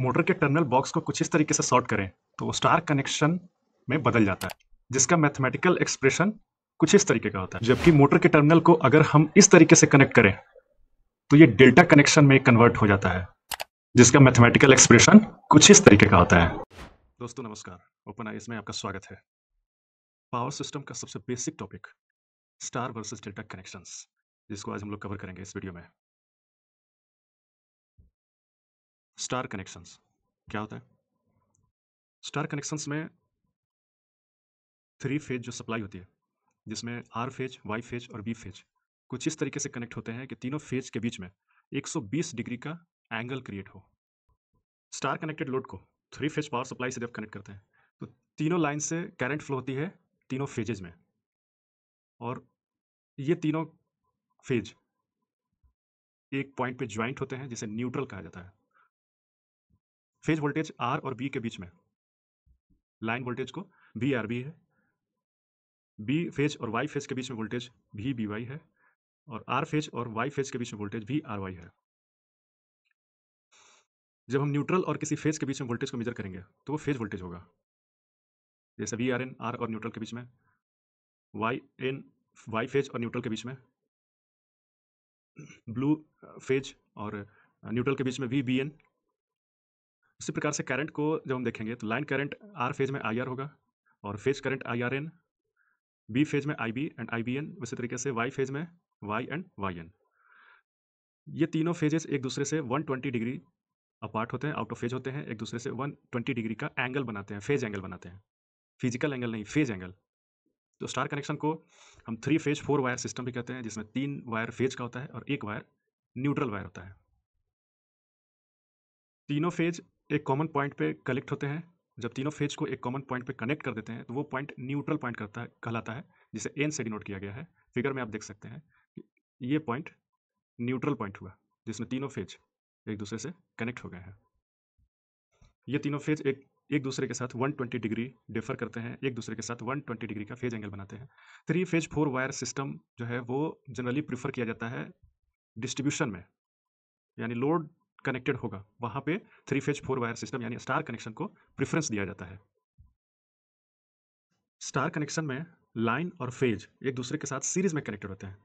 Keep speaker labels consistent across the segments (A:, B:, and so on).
A: motor के terminal box को कुछ इस तरीके से शॉर्ट करें तो वो स्टार कनेक्शन में बदल जाता है जिसका मैथमेटिकल एक्सप्रेशन कुछ इस तरीके का होता है जबकि मोटर के टर्मिनल को अगर हम इस तरीके से कनेक्ट करें तो ये डेल्टा कनेक्शन में कन्वर्ट हो जाता है जिसका मैथमेटिकल एक्सप्रेशन कुछ इस तरीके का होता है दोस्तों नमस्कार ओपन आई में आपका स्वागत है पावर सिस्टम का सबसे basic topic star versus delta connections जिसको आज हम लोग कवर करेंगे इस वीडियो में स्टार कनेक्शंस क्या होता है स्टार कनेक्शंस में थ्री फेज जो सप्लाई होती है जिसमें आर फेज वाई फेज और बी फेज कुछ इस तरीके से कनेक्ट होते हैं कि तीनों फेज के बीच में 120 डिग्री का एंगल क्रिएट हो स्टार कनेक्टेड लोड को थ्री फेज पावर सप्लाई से जब कनेक्ट करते हैं तो तीनों लाइन से करंट फ्लो होती है तीनों फेजेज में और ये तीनों फेज एक पॉइंट पे ज्वाइंट होते हैं जिसे न्यूट्रल कहा जाता है फेज वोल्टेज आर और बी के बीच में लाइन वोल्टेज को बी आर बी है बी फेज और वाई फेज के बीच में वोल्टेज भी बी वाई है और आर फेज और वाई फेज के बीच में वोल्टेज भी आर वाई है जब हम न्यूट्रल और किसी फेज के बीच में वोल्टेज को मेजर करेंगे तो वो फेज वोल्टेज होगा जैसे वी आर एन आर और न्यूट्रल के बीच में वाई एन वाई फेज और न्यूट्रल के बीच में ब्लू फेज और न्यूट्रल के बीच में वी बी एन उसी प्रकार से करंट को जब हम देखेंगे तो लाइन करंट आर फेज में आई आर होगा और phase current I R N B phase में I B and I B N उसी तरीके से वाई फेज में वाई एंड वाई एन ये तीनों फेजेस एक दूसरे से 120 डिग्री अपार्ट होते हैं आउट ऑफ फेज होते हैं एक दूसरे से 120 डिग्री का एंगल बनाते हैं फेज एंगल बनाते हैं फिजिकल एंगल नहीं फेज एंगल तो स्टार कनेक्शन को हम three phase four wire system भी कहते हैं जिसमें तीन वायर फेज का होता है और एक वायर न्यूट्रल वायर होता है तीनों फेज एक कॉमन पॉइंट पे कलेक्ट होते हैं जब तीनों फेज को एक कॉमन पॉइंट पे कनेक्ट कर देते हैं तो वो पॉइंट न्यूट्रल पॉइंट करता है कहलाता है जिसे एन से डिनोट किया गया है फिगर में आप देख सकते हैं ये पॉइंट न्यूट्रल पॉइंट हुआ जिसमें तीनों फेज एक दूसरे से कनेक्ट हो गए हैं ये तीनों फेज एक एक दूसरे के साथ 120 डिग्री डिफर करते हैं एक दूसरे के साथ 120 डिग्री का फेज एंगल बनाते हैं three phase four wire system जो है वो जनरली प्रीफर किया जाता है डिस्ट्रीब्यूशन में यानी लोड कनेक्टेड होगा वहाँ पे three phase four wire system यानी स्टार कनेक्शन को प्रेफरेंस दिया जाता है स्टार कनेक्शन में लाइन और फेज एक दूसरे के साथ सीरीज में कनेक्टेड होते हैं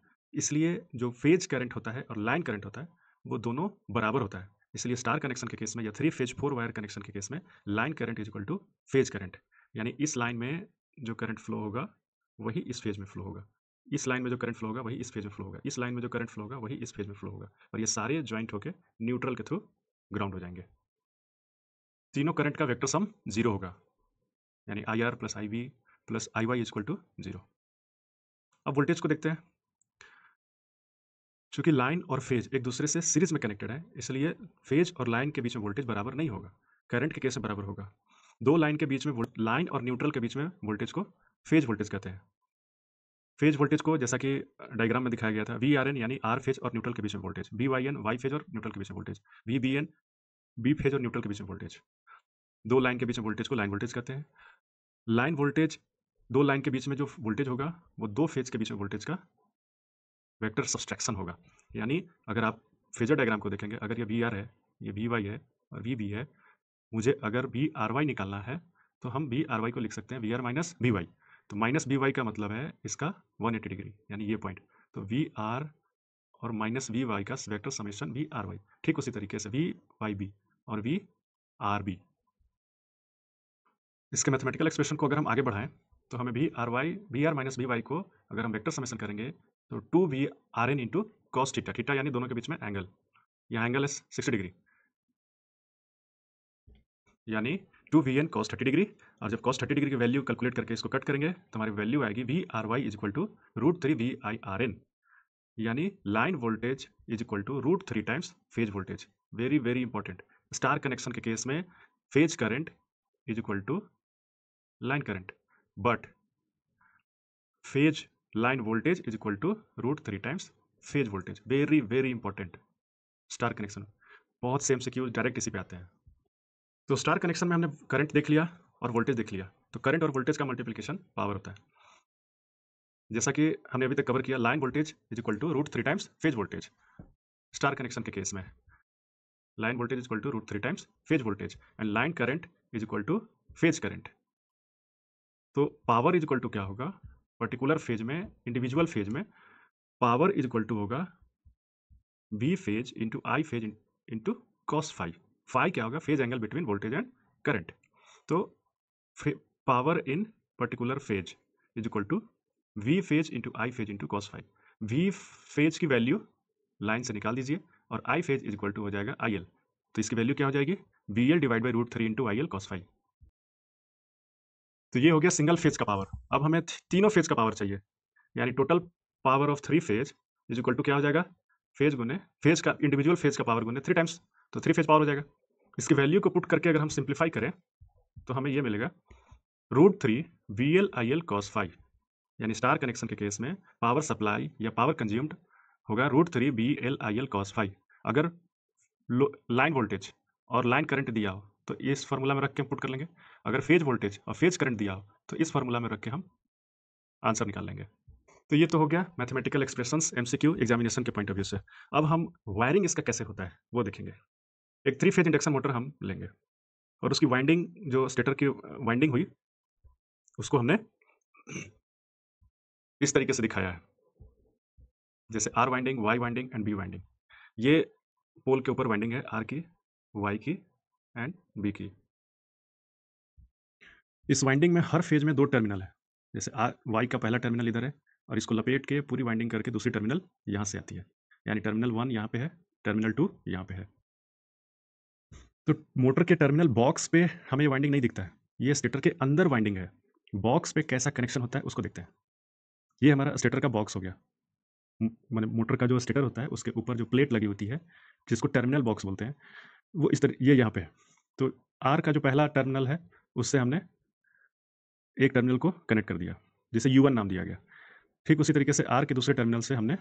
A: इसलिए जो फेज करंट होता है और लाइन करंट होता है वो दोनों बराबर होता है इसलिए स्टार कनेक्शन के केस में या three phase four wire connection के केस में line current is equal to phase current यानी इस लाइन में जो करंट फ्लो होगा वही इस फेज में फ्लो होगा इस लाइन में जो करंट फ्लो होगा वही इस फेज में फ्लो होगा इस लाइन में जो करंट फ्लो होगा वही इस फेज में फ्लो होगा और ये सारे ज्वाइंट होकर न्यूट्रल के थ्रू ग्राउंड हो जाएंगे तीनों करंट का वेक्टर सम जीरो होगा यानी I R plus I V plus I Y is equal to zero अब वोल्टेज को देखते हैं चूंकि लाइन और फेज एक दूसरे से सीरीज में कनेक्टेड है इसलिए फेज और लाइन के बीच में वोल्टेज बराबर नहीं होगा करंट के केस में बराबर होगा दो लाइन के बीच में लाइन और न्यूट्रल के बीच में वोल्टेज को फेज वोल्टेज कहते हैं फेज वोल्टेज को जैसा कि डायग्राम में दिखाया गया था वी आर एन यानी आर फेज और न्यूट्रल के बीच में voltage V Y N Y phase और न्यूट्रल के बीच में voltage V B N B phase और न्यूट्रल के बीच में वोल्टेज दो लाइन के बीच में वोल्टेज को लाइन वोल्टेज कहते हैं लाइन वोल्टेज दो लाइन के बीच में जो वोल्टेज होगा वो दो फेज के बीच में वोल्टेज का वेक्टर सब्सट्रैक्शन होगा यानी अगर आप फेजर डायग्राम को देखेंगे अगर ये वी आर है ये वी वाई है और वी बी है मुझे अगर वी आर वाई निकालना है तो हम वी आर वाई को लिख सकते हैं V R minus V Y तो माइनस बी वाई का मतलब है इसका 180 डिग्री यानी ये पॉइंट तो वी आर और माइनस वी वाई का vector summation V R Y ठीक उसी तरीके से वी वाई बी और वी आर बी इसके मैथमेटिकल एक्सप्रेशन को अगर हम आगे बढ़ाएं तो हमें V R Y V R minus V Y को अगर हम वेक्टर समेशन करेंगे तो two V R N into cos theta theta यानी दोनों के बीच में एंगल यहाँ एंगल है सिक्सटी डिग्री यानी two V N cos thirty degree और जब कॉस थर्टी डिग्री की वैल्यू कैलकुलेट करके इसको कट करेंगे तो हमारी वैल्यू आएगी V R Y is equal to root three V I R N यानी line voltage is equal to root three times phase voltage very very important star connection के case में phase current is equal to line current but phase line voltage is equal to root three times phase voltage very very important star connection बहुत same से क्यों direct इसी पे आते हैं तो स्टार कनेक्शन में हमने करंट देख लिया और वोल्टेज देख लिया तो करंट और वोल्टेज का मल्टीप्लिकेशन पावर होता है जैसा कि हमने अभी तक कवर किया line voltage is equal to root three times phase voltage star connection के केस में line voltage is equal to root three times phase voltage and line current is equal to phase current तो power is equal to क्या होगा particular phase में individual phase में power is equal to होगा B phase into I phase into cos five five क्या होगा phase angle between voltage and current तो power in particular phase is equal to V phase into I phase into cos five V phase की value line से निकाल दीजिए और I phase is equal to हो जाएगा आई एल तो इसकी वैल्यू क्या हो जाएगी B L divide by root three into I L cos five तो ये हो गया सिंगल फेज का पावर अब हमें तीनों फेज का पावर चाहिए यानी total power of three phase is equal to क्या हो जाएगा फेज गुने फेज का इंडिविजुअल फेज का पावर गुने थ्री टाइम्स तो थ्री फेज पावर हो जाएगा इसकी वैल्यू को पुट करके अगर हम सिंप्लीफाई करें तो हमें ये मिलेगा root three V L I L cos phi यानी स्टार कनेक्शन के केस में पावर सप्लाई या पावर कंज्यूम्ड होगा root three B L I L cos phi अगर लाइन वोल्टेज और लाइन करंट दिया हो तो इस फार्मूला में रख के हम पुट कर लेंगे अगर फेज वोल्टेज और फेज करंट दिया हो तो इस फार्मूला में रख के हम आंसर निकाल लेंगे तो ये तो हो गया मैथमेटिकल एक्सप्रेशंस एमसीक्यू एग्जामिनेशन के पॉइंट ऑफ व्यू से अब हम वायरिंग इसका कैसे होता है वो देखेंगे एक थ्री फेज इंडक्शन मोटर हम लेंगे और उसकी वाइंडिंग जो स्टेटर की वाइंडिंग हुई उसको हमने इस तरीके से दिखाया है जैसे R winding Y winding and B winding ये पोल के ऊपर वाइंडिंग है आर की वाई की एंड बी की इस वाइंडिंग में हर फेज में दो टर्मिनल है जैसे आर वाई का पहला टर्मिनल इधर है और इसको लपेट के पूरी वाइंडिंग करके दूसरी टर्मिनल यहाँ से आती है यानी टर्मिनल वन यहाँ पे है टर्मिनल टू यहाँ पे है तो मोटर के टर्मिनल बॉक्स पे हमें वाइंडिंग नहीं दिखता है ये स्टेटर के अंदर वाइंडिंग है बॉक्स पे कैसा कनेक्शन होता है उसको देखते हैं ये हमारा स्टेटर का बॉक्स हो गया मैंने मोटर का जो स्टेटर होता है उसके ऊपर जो प्लेट लगी होती है जिसको टर्मिनल बॉक्स बोलते हैं वो इस तरह ये यहाँ पे है तो आर का जो पहला टर्मिनल है उससे हमने एक टर्मिनल को कनेक्ट कर दिया जिसे यू नाम दिया गया ठीक उसी तरीके से आर के दूसरे टर्मिनल से हमने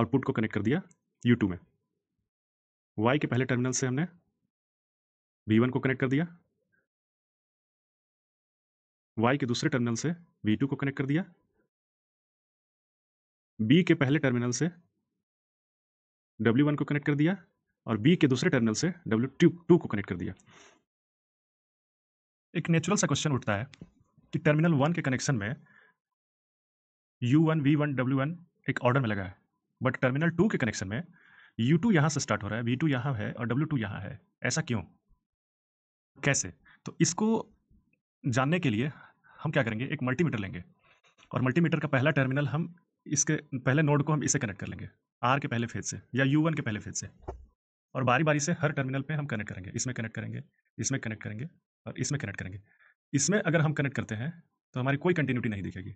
A: आउटपुट को कनेक्ट कर दिया यू में वाई के पहले टर्मिनल से हमने वी वन को कनेक्ट कर दिया वाई के दूसरे टर्मिनल से वी टू को कनेक्ट कर दिया बी के पहले टर्मिनल से डब्ल्यू वन को कनेक्ट कर दिया और बी के दूसरे टर्मिनल से डब्ल्यू टू को कनेक्ट कर दिया एक नेचुरल सा क्वेश्चन उठता है कि टर्मिनल वन के कनेक्शन में U one V one W one एक ऑर्डर में लगा है बट टर्मिनल टू के कनेक्शन में यू टू यहां से स्टार्ट हो रहा है वी टू यहां है और डब्ल्यू टू यहां है ऐसा क्यों कैसे तो इसको जानने के लिए हम क्या करेंगे एक मल्टीमीटर लेंगे और मल्टीमीटर का पहला टर्मिनल हम इसके पहले नोड को हम इसे कनेक्ट कर लेंगे आर के पहले फेज से या यू वन के पहले फेज से और बारी बारी से हर टर्मिनल पे हम कनेक्ट करेंगे इसमें कनेक्ट करेंगे इसमें कनेक्ट करेंगे और इसमें कनेक्ट करेंगे इसमें अगर हम कनेक्ट करते हैं तो हमारी कोई कंटिन्यूटी नहीं दिखेगी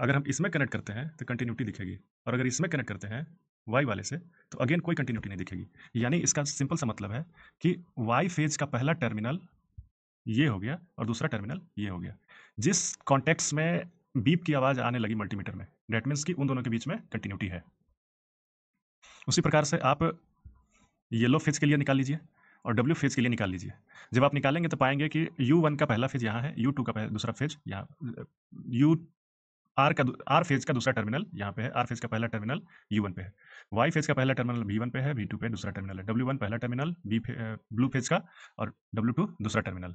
A: अगर हम इसमें कनेक्ट करते हैं तो कंटिन्यूटी दिखेगी और अगर इसमें कनेक्ट करते हैं वाई वाले से तो अगेन कोई कंटिन्यूटी नहीं दिखेगी यानी इसका सिंपल सा मतलब है कि वाई फेज का पहला टर्मिनल ये हो गया और दूसरा टर्मिनल ये हो गया जिस कॉन्टेक्स में बीप की आवाज़ आने लगी मल्टीमीटर में डेट मीन्स कि उन दोनों के बीच में कंटिन्यूटी है उसी प्रकार से आप येलो फेज के लिए निकाल लीजिए और डब्ल्यू फेज के लिए निकाल लीजिए जब आप निकालेंगे तो पाएंगे कि यू वन का पहला फेज यहाँ है यू टू का दूसरा फेज यहाँ यू आर का आर फेज का दूसरा टर्मिनल यहाँ पे है आर फेज का पहला टर्मिनल यू वन पे है वाई फेज का पहला टर्मिनल बी वन पे है वी टू पे दूसरा टर्मिनल है डब्ल्यू वन पहला टर्मिनल बी ब्लू फेज का और डब्ल्यू टू दूसरा टर्मिनल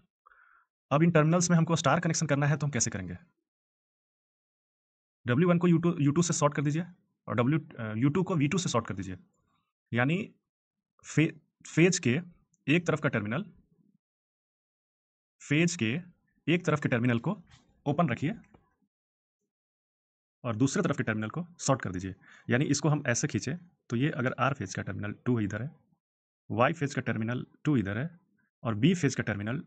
A: अब इन टर्मिनल्स में हमको स्टार कनेक्शन करना है तो हम कैसे करेंगे डब्ल्यू वन को यू टू यू टू से शॉर्ट कर दीजिए और डब्ल्यू यू टू को वी टू से शॉर्ट कर दीजिए यानी फे, फेज के एक तरफ का टर्मिनल फेज के एक तरफ के टर्मिनल को ओपन रखिए और दूसरे तरफ के टर्मिनल को शॉर्ट कर दीजिए यानी इसको हम ऐसे खींचे तो ये अगर आर फेज का टर्मिनल टू इधर है वाई फेज का टर्मिनल टू इधर है और बी फेज का टर्मिनल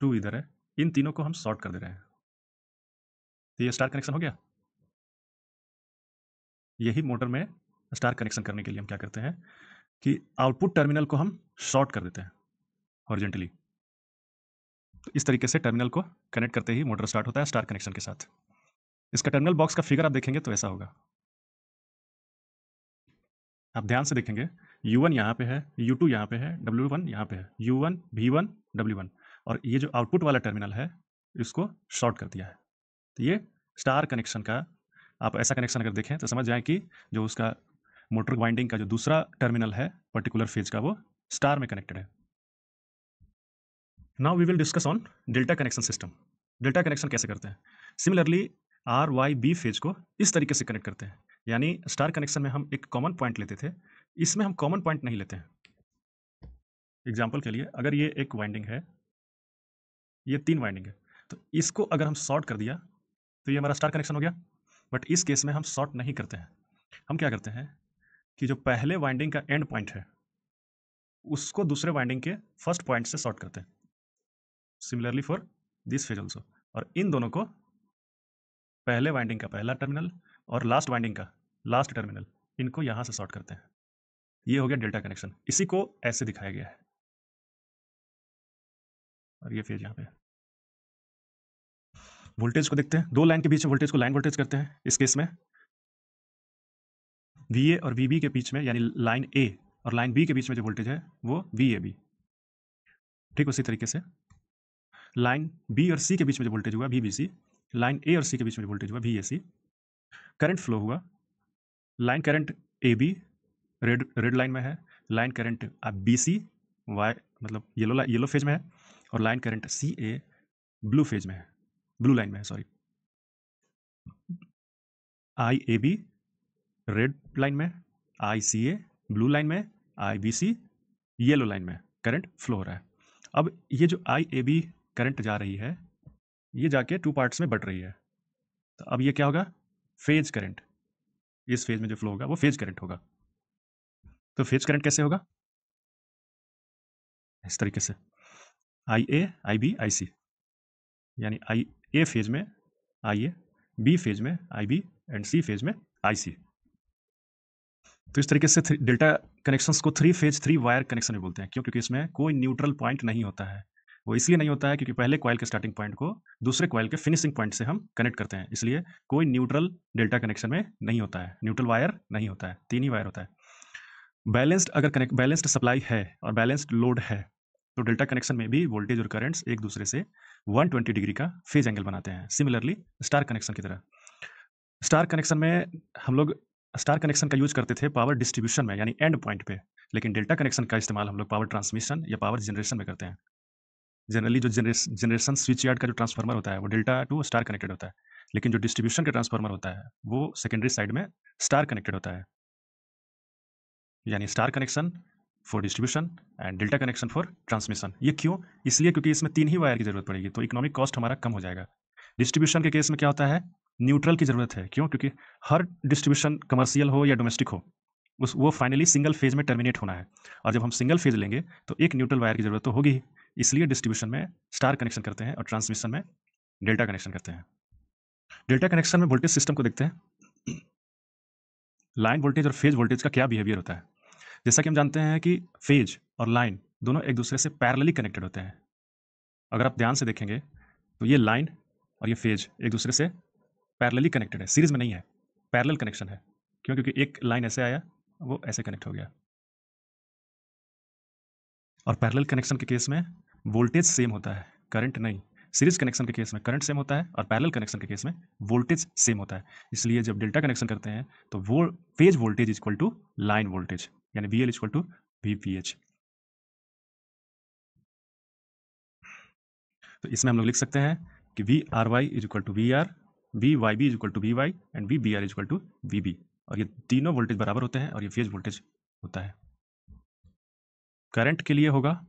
A: टू इधर है इन तीनों को हम शॉर्ट कर दे रहे हैं तो ये स्टार कनेक्शन हो गया यही मोटर में स्टार कनेक्शन करने के लिए हम क्या करते हैं कि आउटपुट टर्मिनल को हम शॉर्ट कर देते हैं हॉरिजेंटली तो इस तरीके से टर्मिनल को कनेक्ट करते ही मोटर स्टार्ट होता है स्टार कनेक्शन के साथ इसका टर्मिनल बॉक्स का फिगर आप देखेंगे तो ऐसा होगा आप ध्यान से देखेंगे U1 वन यहाँ पे है U2 टू यहाँ पे है W1 वन यहाँ पे है U1 one V one W one और ये जो आउटपुट वाला टर्मिनल है इसको शॉर्ट कर दिया है तो ये स्टार कनेक्शन का आप ऐसा कनेक्शन अगर देखें तो समझ जाएं कि जो उसका मोटर वाइंडिंग का जो दूसरा टर्मिनल है पर्टिकुलर फेज का वो स्टार में कनेक्टेड है now we will discuss on delta connection system delta connection कैसे करते हैं similarly R Y B phase को इस तरीके से कनेक्ट करते हैं यानी स्टार कनेक्शन में हम एक कॉमन पॉइंट लेते थे इसमें हम कॉमन पॉइंट नहीं लेते हैं एग्जाम्पल के लिए अगर ये एक वाइंडिंग है ये तीन वाइंडिंग है तो इसको अगर हम शॉर्ट कर दिया तो ये हमारा स्टार कनेक्शन हो गया बट इस केस में हम शॉर्ट नहीं करते हैं हम क्या करते हैं कि जो पहले वाइंडिंग का एंड पॉइंट है उसको दूसरे वाइंडिंग के फर्स्ट पॉइंट से शॉर्ट करते हैं similarly for this phase also और इन दोनों को पहले वाइंडिंग का पहला टर्मिनल और लास्ट वाइंडिंग का लास्ट टर्मिनल इनको यहाँ से शॉर्ट करते हैं ये हो गया डेल्टा कनेक्शन इसी को ऐसे दिखाया गया है और ये फेज यहाँ पे वोल्टेज को देखते हैं दो लाइन के बीच वोल्टेज को लाइन वोल्टेज करते हैं इस केस में वी और वी के बीच में यानी लाइन ए और लाइन बी के बीच में जो वोल्टेज है वो वी ठीक उसी तरीके से लाइन बी और सी के बीच में जो वोल्टेज हुआ वी लाइन ए और सी के बीच में वोल्टेज हुआ V A C current flow हुआ line current A B red red line में है line current B C Y मतलब येलो येलो फेज में है और line current C A blue phase में है ब्लू लाइन में है sorry I A B red line में I C A blue line में I B C yellow line में करंट फ्लो हो रहा है अब ये जो आई ए बी करंट जा रही है ये जाके टू पार्ट्स में बट रही है तो अब ये क्या होगा फेज करंट इस फेज में जो फ्लो होगा वो फेज करंट होगा तो फेज करंट कैसे होगा इस तरीके से आई ए आई बी आई सी यानी आई ए फेज में आई ए बी फेज में I B and C phase में आई सी तो इस तरीके से डेल्टा कनेक्शंस को three phase three wire connection भी बोलते हैं क्यों क्योंकि इसमें कोई न्यूट्रल पॉइंट नहीं होता है वो इसलिए नहीं होता है क्योंकि पहले क्वाइल के स्टार्टिंग पॉइंट को दूसरे कॉयल के फिनिशिंग पॉइंट से हम कनेक्ट करते हैं इसलिए कोई न्यूट्रल डेल्टा कनेक्शन में नहीं होता है न्यूट्रल वायर नहीं होता है तीन ही वायर होता है बैलेंस्ड अगर कनेक्ट बैलेंस्ड सप्लाई है और बैलेंस्ड लोड है तो डेल्टा कनेक्शन में भी वोल्टेज और करंट्स एक दूसरे से 120 डिग्री का फेज एंगल बनाते हैं सिमिलरली स्टार कनेक्शन की तरह स्टार कनेक्शन में हम लोग स्टार कनेक्शन का यूज करते थे पावर डिस्ट्रीब्यूशन में यानी एंड पॉइंट पे लेकिन डेल्टा कनेक्शन का इस्तेमाल हम लोग पावर ट्रांसमिशन या पावर जनरेशन में करते हैं जनरली जो जनरेशन स्विच यार्ड का जो ट्रांसफार्मर होता है वो डेल्टा टू स्टार कनेक्टेड होता है लेकिन जो डिस्ट्रीब्यूशन का ट्रांसफार्मर होता है वो सेकेंडरी साइड में स्टार कनेक्टेड होता है यानी star connection for distribution and delta connection for transmission ये क्यों इसलिए क्योंकि इसमें तीन ही वायर की जरूरत पड़ेगी तो इकोनॉमिक कॉस्ट हमारा कम हो जाएगा डिस्ट्रीब्यूशन के केस में क्या होता है न्यूट्रल की जरूरत है क्यों क्योंकि हर डिस्ट्रीब्यूशन कमर्शियल हो या डोमेस्टिक हो उस वो फाइनली सिंगल फेज में टर्मिनेट होना है और जब हम सिंगल फेज लेंगे तो एक न्यूट्रल वायर की जरूरत तो होगी इसलिए डिस्ट्रीब्यूशन में स्टार कनेक्शन करते हैं और ट्रांसमिशन में डेल्टा कनेक्शन करते हैं डेल्टा कनेक्शन में वोल्टेज सिस्टम को देखते हैं लाइन वोल्टेज और फेज वोल्टेज का क्या बिहेवियर होता है जैसा कि हम जानते हैं कि फेज और लाइन दोनों एक दूसरे से पैरलली कनेक्टेड होते हैं अगर आप ध्यान से देखेंगे तो ये लाइन और ये फेज एक दूसरे से पैरलली कनेक्टेड है सीरीज में नहीं है पैरल कनेक्शन है क्यों क्योंकि एक लाइन ऐसे आया वो ऐसे कनेक्ट हो गया और पैरल कनेक्शन के केस में वोल्टेज सेम होता है करंट नहीं सीरीज कनेक्शन के केस में करंट सेम होता है और पैरेलल कनेक्शन के केस में वोल्टेज सेम होता है इसलिए जब डेल्टा कनेक्शन करते हैं तो वो phase voltage equal to line voltage यानी V L equal to V P H तो इसमें हम लोग लिख सकते हैं कि V R Y is equal to V R V Y B is equal to V Y and V B R is equal to V B और ये तीनों वोल्टेज बराबर होते हैं और ये फेज वोल्टेज होता है करंट के लिए होगा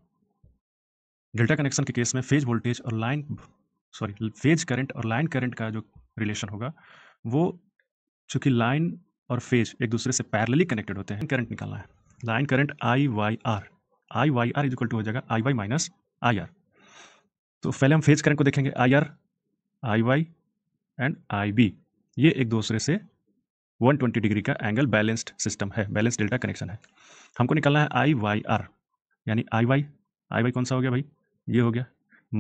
A: डेल्टा कनेक्शन के केस में फेज वोल्टेज और लाइन सॉरी फेज करंट और लाइन करंट का जो रिलेशन होगा वो चूंकि लाइन और फेज एक दूसरे से पैरेलली कनेक्टेड होते हैं करंट निकालना है line current I Y R I Y R equal to हो जाएगा I Y minus I R तो पहले हम फेज करंट को देखेंगे I R I Y and I B ये एक दूसरे से 120 डिग्री का एंगल बैलेंस्ड सिस्टम है बैलेंस डेल्टा कनेक्शन है हमको निकालना है आई वाई आर यानी आई वाई आई वाई कौन सा हो गया भाई ये हो गया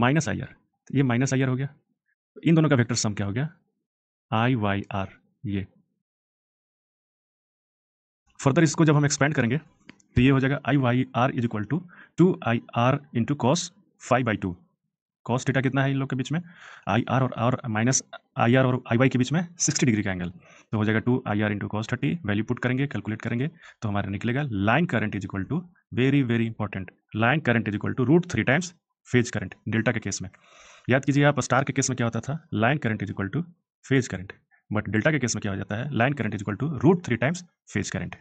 A: माइनस आई आर ये माइनस आई आर हो गया इन दोनों का वेक्टर सम क्या हो गया आई वाई आर ये फर्दर इसको जब हम एक्सपेंड करेंगे तो ये हो जाएगा I Y R is equal to two I R into cos phi by two cos theta कितना है इन लोग के बीच में आई आर और आर माइनस आई आर और आई वाई के बीच में सिक्सटी डिग्री का एंगल तो हो जाएगा two I R into cos thirty value put करेंगे कैलकुलेट करेंगे तो हमारा निकलेगा line current is equal to very very important line current is equal to root three times phase current delta के केस में याद कीजिए आप स्टार के केस में क्या होता था line current is equal to phase current but delta के केस में क्या हो जाता है line current is equal to root three times phase current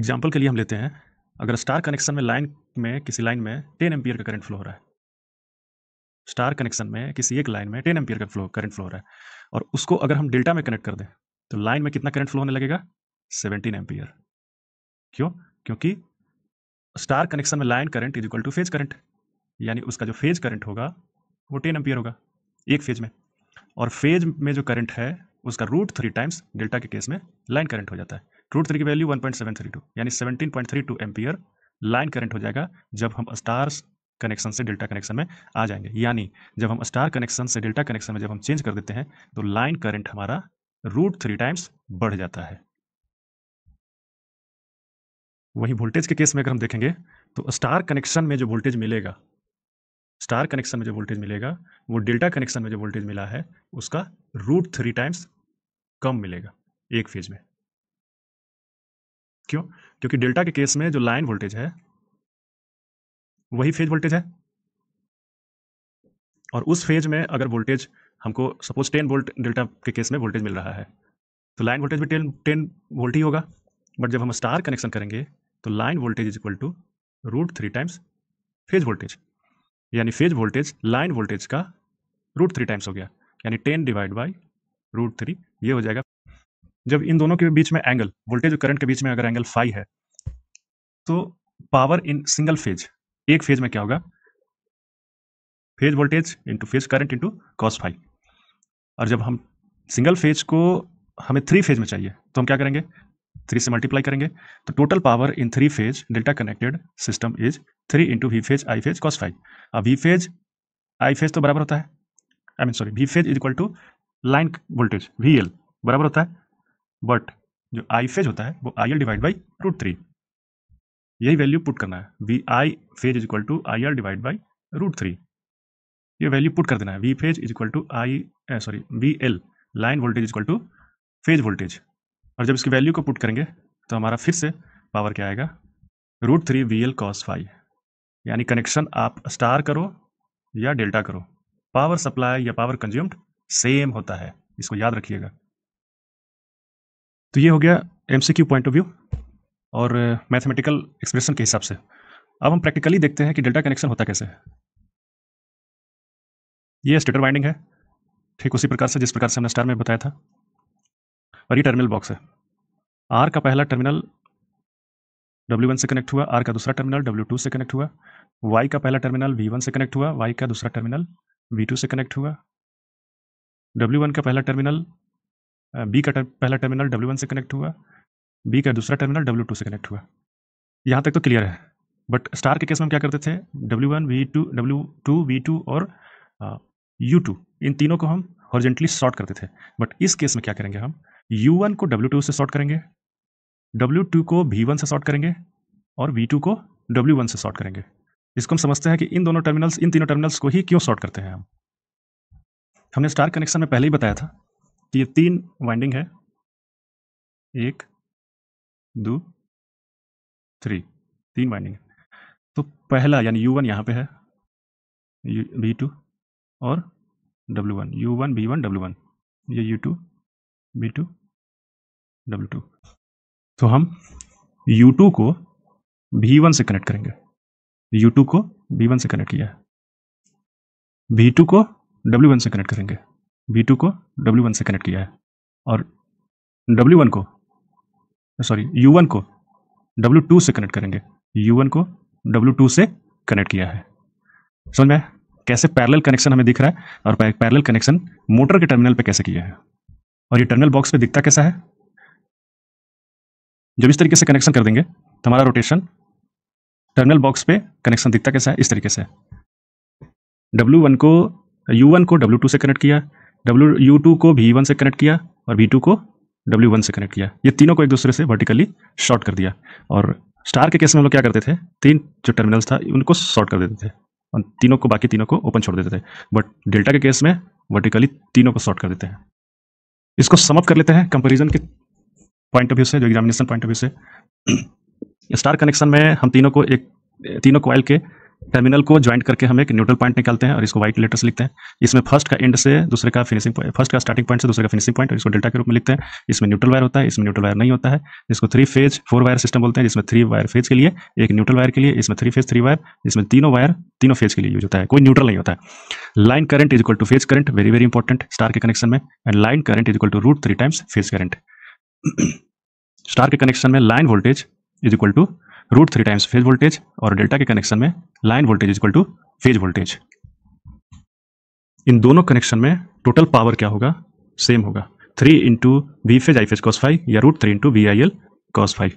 A: example के लिए हम लेते हैं अगर स्टार कनेक्शन में लाइन में किसी लाइन में टेन एम्पियर का करंट फ्लो हो रहा है स्टार कनेक्शन में किसी एक लाइन में टेन एम्पियर का फ्लो करंट फ्लो हो रहा है और उसको अगर हम डेल्टा में कनेक्ट कर दें तो लाइन में कितना करंट फ्लो होने लगेगा सेवनटीन एम्पियर क्यों क्योंकि स्टार कनेक्शन में line current is equal to phase current यानी उसका जो फेज करंट होगा वो टेन एम्पियर होगा एक फेज में और फेज में जो करंट है उसका रूट थ्री टाइम्स डेल्टा के केस में लाइन करंट हो जाता है रूट थ्री की value one point seven three two यानी seventeen point three two ampere line current हो जाएगा जब हम स्टार कनेक्शन से डेल्टा कनेक्शन में आ जाएंगे यानी जब हम स्टार कनेक्शन से डेल्टा कनेक्शन में जब हम चेंज कर देते हैं तो लाइन करंट हमारा रूट थ्री टाइम्स बढ़ जाता है वहीं वोल्टेज के केस में अगर हम देखेंगे तो स्टार कनेक्शन में जो वोल्टेज मिलेगा स्टार कनेक्शन में जो वोल्टेज मिलेगा वो डेल्टा कनेक्शन में जो वोल्टेज मिला है उसका रूट थ्री टाइम्स कम मिलेगा एक फेज में क्यों क्योंकि डेल्टा के केस में जो लाइन वोल्टेज है वही फेज वोल्टेज है और उस फेज में अगर वोल्टेज हमको सपोज टेन वोल्ट डेल्टा के केस में वोल्टेज मिल रहा है तो लाइन वोल्टेज भी टेन टेन वोल्ट ही होगा बट जब हम स्टार कनेक्शन करेंगे तो line voltage is equal to root three times phase voltage यानी फेज वोल्टेज लाइन वोल्टेज का रूट थ्री टाइम्स हो गया यानी ten divide by root three ये हो जाएगा जब इन दोनों के बीच में एंगल वोल्टेज और करंट के बीच में अगर एंगल फाइव है तो पावर इन सिंगल फेज एक फेज में क्या होगा phase voltage into phase current into cos phi और जब हम सिंगल फेज को हमें थ्री फेज में चाहिए तो हम क्या करेंगे थ्री से मल्टीप्लाई करेंगे तो total power in three phase delta connected system is three into V phase I phase cos phi अब वी फेज आई फेज तो बराबर होता है I mean sorry V phase is equal to line voltage V L बराबर होता है but जो I phase होता है वो I L divide by root three यही वैल्यू पुट करना है V I phase is equal to I L divide by root three ये वैल्यू पुट कर देना है V phase is equal to I sorry V L line voltage is equal to phase voltage और जब इसकी value को put करेंगे तो हमारा फिर से पावर क्या आएगा root three V L cos phi यानी कनेक्शन आप स्टार करो या डेल्टा करो पावर सप्लाई या पावर कंज्यूम्ड सेम होता है इसको याद रखिएगा तो ये हो गया एमसीक्यू पॉइंट ऑफ व्यू और मैथमेटिकल एक्सप्रेशन के हिसाब से अब हम प्रैक्टिकली देखते हैं कि डेल्टा कनेक्शन होता कैसे है ये स्टेटर वाइंडिंग है ठीक उसी प्रकार से जिस प्रकार से हमने स्टार में बताया था और ये टर्मिनल बॉक्स है आर का पहला टर्मिनल डब्ल्यू वन से कनेक्ट हुआ आर का दूसरा टर्मिनल डब्ल्यू टू से कनेक्ट हुआ वाई का पहला टर्मिनल वी वन से कनेक्ट हुआ वाई का दूसरा टर्मिनल वी टू से कनेक्ट हुआ डब्ल्यू वन का पहला टर्मिनल बी का पहला टर्मिनल डब्ल्यू वन से कनेक्ट हुआ बी का दूसरा टर्मिनल डब्ल्यू टू से कनेक्ट हुआ यहाँ तक तो क्लियर है बट स्टार के केस में हम क्या करते थे W one V two W two V two और यू टू इन तीनों को हम हॉर्जेंटली शॉर्ट करते थे बट इस केस में क्या करेंगे हम यू वन को डब्ल्यू टू से शॉर्ट करेंगे डब्ल्यू टू को वी वन से शॉर्ट करेंगे और वी टू को डब्ल्यू वन से शॉर्ट करेंगे इसको हम समझते हैं कि इन दोनों टर्मिनल्स इन तीनों टर्मिनल्स को ही क्यों शॉर्ट करते हैं हम हमने स्टार कनेक्शन में पहले ही बताया था कि ये तीन वाइंडिंग है एक दो थ्री तीन वाइंडिंग तो पहला यानी यू वन यहाँ पर है वी टू और W one U one V one W one ये U two B two W two तो हम यू टू को वी वन से कनेक्ट करेंगे यू टू को वी वन से कनेक्ट किया है वी टू को डब्ल्यू वन से कनेक्ट करेंगे वी टू को डब्ल्यू वन से कनेक्ट किया है और डब्ल्यू वन को सॉरी यू वन को डब्ल्यू टू से कनेक्ट करेंगे यू वन को डब्ल्यू टू से कनेक्ट किया है समझ में कैसे पैरेलल कनेक्शन हमें दिख रहा है और पैरेलल कनेक्शन मोटर के टर्मिनल पे कैसे किया है और ये टर्मिनल बॉक्स पे दिखता कैसा है जब इस तरीके से कनेक्शन कर देंगे तो हमारा रोटेशन टर्मिनल बॉक्स पे कनेक्शन दिखता कैसा है इस तरीके से W1 को U1 को W2 से कनेक्ट किया W U2 को वी वन से कनेक्ट किया और वी को W1 से कनेक्ट किया ये तीनों को एक दूसरे से वर्टिकली शॉर्ट कर दिया और स्टार के केस में हम लोग क्या करते थे तीन जो टर्मिनल्स था उनको शॉर्ट कर देते थे और तीनों को बाकी तीनों को ओपन छोड़ देते थे बट डेल्टा के केस में वर्टिकली तीनों को शॉर्ट कर देते हैं इसको समअप कर लेते हैं कंपेरिजन के पॉइंट ऑफ व्यू से जो एग्जामिनेशन पॉइंट ऑफ व्यू से स्टार कनेक्शन में हम तीनों को एक तीनों क्वाइल के टर्मिनल को ज्वाइंट करके हम एक न्यूट्रल पॉइंट निकालते हैं और इसको व्हाइट लेटर्स लिखते हैं इसमें फर्स्ट का एंड से दूसरे का फिनिशिंग पॉइंट फर्स्ट का स्टार्टिंग पॉइंट से दूसरे का फिनिशिंग पॉइंट और इसको डेल्टा के रूप में लिखते हैं इसमें न्यूट्रल वायर होता है इसमें न्यूट्रल वायर नहीं होता है इसको three phase four wire system बोलते हैं जिसमें थ्री वायर फेज के लिए एक न्यूट्रल वायर के लिए इसमें थ्री फेज थ्री वायर इसमें तीनों वायर तीनों फेज के लिए यूज होता है कोई न्यूट्रल नहीं होता है line current is equal to phase current very very important star के कनेक्शन में and line current is equal to root three times phase current star के कनेक्शन में line voltage is equal to root three times phase voltage और delta के connection में line voltage is equal to phase voltage इन दोनों connection में total power क्या होगा सेम होगा three into V phase I phase cos five या root three into V I L cos five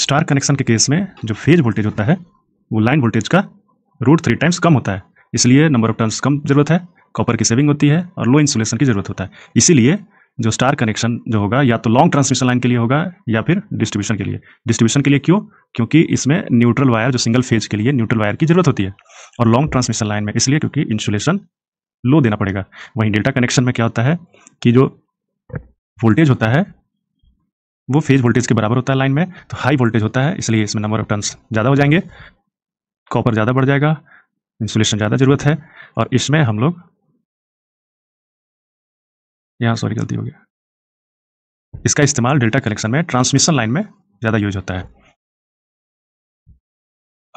A: star connection के केस में जो फेज वोल्टेज होता है वो लाइन वोल्टेज का रूट थ्री टाइम्स कम होता है इसलिए नंबर ऑफ टर्न्स कम जरूरत है कॉपर की सेविंग होती है और लो इंसुलेशन की जरूरत होता है इसीलिए जो स्टार कनेक्शन जो होगा या तो लॉन्ग ट्रांसमिशन लाइन के लिए होगा या फिर डिस्ट्रीब्यूशन के लिए डिस्ट्रीब्यूशन के लिए क्यों क्योंकि इसमें न्यूट्रल वायर जो सिंगल फेज के लिए न्यूट्रल वायर की जरूरत होती है और लॉन्ग ट्रांसमिशन लाइन में इसलिए क्योंकि इंसुलेशन लो देना पड़ेगा वहीं डेल्टा कनेक्शन में क्या होता है कि जो वोल्टेज होता है वो फेज वोल्टेज के बराबर होता है लाइन में तो हाई वोल्टेज होता है इसलिए इसमें नंबर ऑफ टर्न्स ज़्यादा हो जाएंगे कॉपर ज़्यादा बढ़ जाएगा इंसुलेशन ज़्यादा ज़रूरत है और इसमें हम लोग यहाँ सॉरी गलती हो गया इसका इस्तेमाल डेल्टा कनेक्शन में ट्रांसमिशन लाइन में ज़्यादा यूज होता है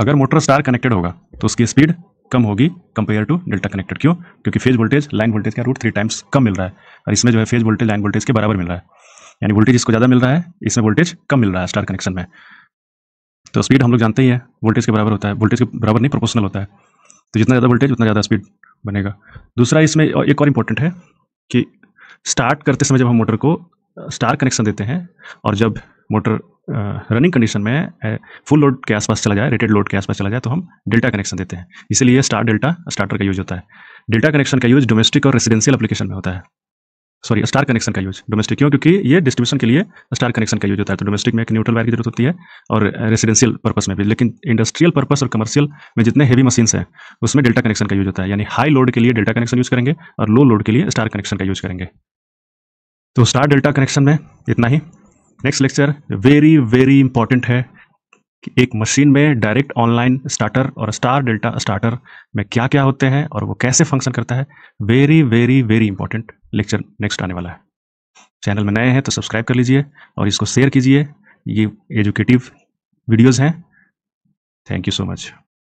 A: अगर मोटर स्टार कनेक्टेड होगा तो उसकी स्पीड कम होगी कंपेयर टू डेल्टा कनेक्टेड क्यों क्योंकि फेज वोल्टेज लाइन वोल्टेज का रूट थ्री टाइम्स कम मिल रहा है और इसमें जो है फेज वोल्टेज लाइन वोल्टेज के बराबर मिल रहा है यानी वोल्टेज इसको ज़्यादा मिल रहा है इसमें वोल्टेज कम मिल रहा है स्टार कनेक्शन में तो स्पीड हम लोग जानते ही है वोल्टेज के बराबर होता है वोल्टेज के बराबर नहीं प्रोपोर्शनल होता है तो जितना ज़्यादा वोल्टेज उतना ज़्यादा स्पीड बनेगा दूसरा इसमें एक और इम्पोर्टेंट है कि स्टार्ट करते समय जब हम मोटर को स्टार कनेक्शन देते हैं और जब मोटर रनिंग कंडीशन में फुल लोड के आसपास चला जाए रेटेड लोड के आसपास चला जाए तो हम डेल्टा कनेक्शन देते हैं इसीलिए स्टार डेल्टा स्टार्टर का यूज होता है डेल्टा कनेक्शन का यूज डोमेस्टिक और रेसिडेंशियल एप्लीकेशन में होता है सॉरी स्टार कनेक्शन का यूज डोमेस्टिक क्यों क्योंकि ये डिस्ट्रीब्यूशन के लिए स्टार कनेक्शन का यूज होता है तो डोमेस्टिक में एक न्यूट्रल वायर की जरूरत होती है और रेसिडेंशियल पर्पस में भी लेकिन इंडस्ट्रियल पर्पस और कमर्शियल में जितने हेवी मशीन हैं उसमें डेल्टा कनेक्शन का यूज होता है यानी हाई लोड के लिए डेल्टा कनेक्शन यूज करेंगे और लो लोड के लिए स्टार कनेक्शन का यूज करेंगे तो स्टार डेल्टा कनेक्शन में इतना ही next lecture very very important है कि एक मशीन में डायरेक्ट ऑनलाइन स्टार्टर और स्टार डेल्टा स्टार्टर में क्या क्या होते हैं और वो कैसे फंक्शन करता है very very very important lecture next आने वाला है चैनल में नए हैं तो सब्सक्राइब कर लीजिए और इसको शेयर कीजिए ये एजुकेटिव वीडियोज़ हैं थैंक यू सो मच